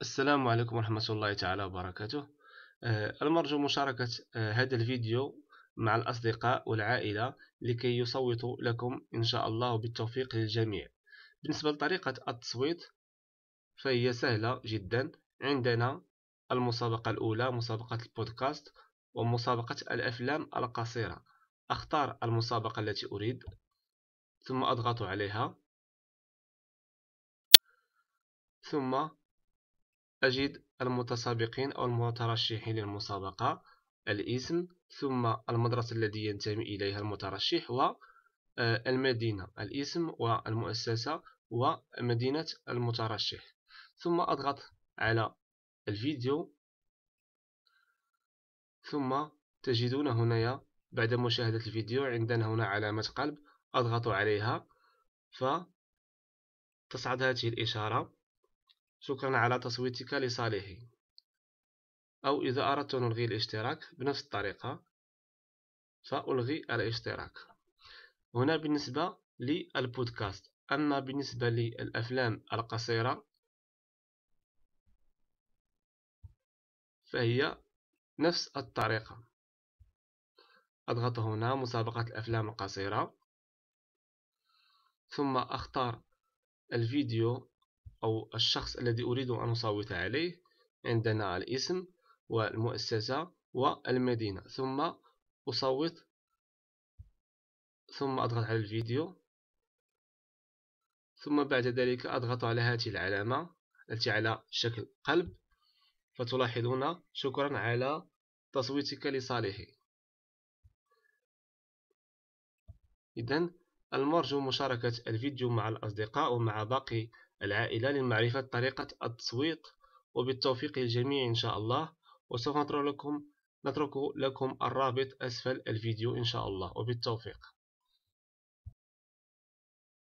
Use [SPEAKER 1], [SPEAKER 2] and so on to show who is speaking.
[SPEAKER 1] السلام عليكم ورحمة الله تعالى وبركاته آه، المرجو مشاركة آه، هذا الفيديو مع الأصدقاء والعائلة لكي يصوتوا لكم إن شاء الله بالتوفيق للجميع بالنسبة لطريقة التصويت فهي سهلة جدا عندنا المسابقة الأولى مسابقة البودكاست ومسابقة الأفلام القصيرة أختار المسابقة التي أريد ثم أضغط عليها ثم أجد المتسابقين أو المترشحين للمسابقة الاسم ثم المدرسة التي ينتمي إليها المترشح والمدينة آه، الاسم والمؤسسة ومدينة المترشح ثم أضغط على الفيديو ثم تجدون هنا بعد مشاهدة الفيديو عندنا هنا علامة قلب أضغط عليها فتصعد هذه الإشارة شكرا على تصويتك لصالحي أو إذا أردت أن ألغي الاشتراك بنفس الطريقة فألغي الاشتراك هنا بالنسبة للبودكاست أما بالنسبة للأفلام القصيرة فهي نفس الطريقة أضغط هنا مسابقة الأفلام القصيرة ثم أختار الفيديو أو الشخص الذي أريد أن أصوت عليه عندنا الاسم والمؤسسة والمدينة ثم أصوت ثم أضغط على الفيديو ثم بعد ذلك أضغط على هذه العلامة التي على شكل قلب فتلاحظون شكرا على تصويتك لصالحي إذا المرجو مشاركة الفيديو مع الأصدقاء ومع باقي العائلة لمعرفة طريقة التصويت وبالتوفيق للجميع إن شاء الله وسوف نترك لكم نترك لكم الرابط أسفل الفيديو إن شاء الله وبالتوفيق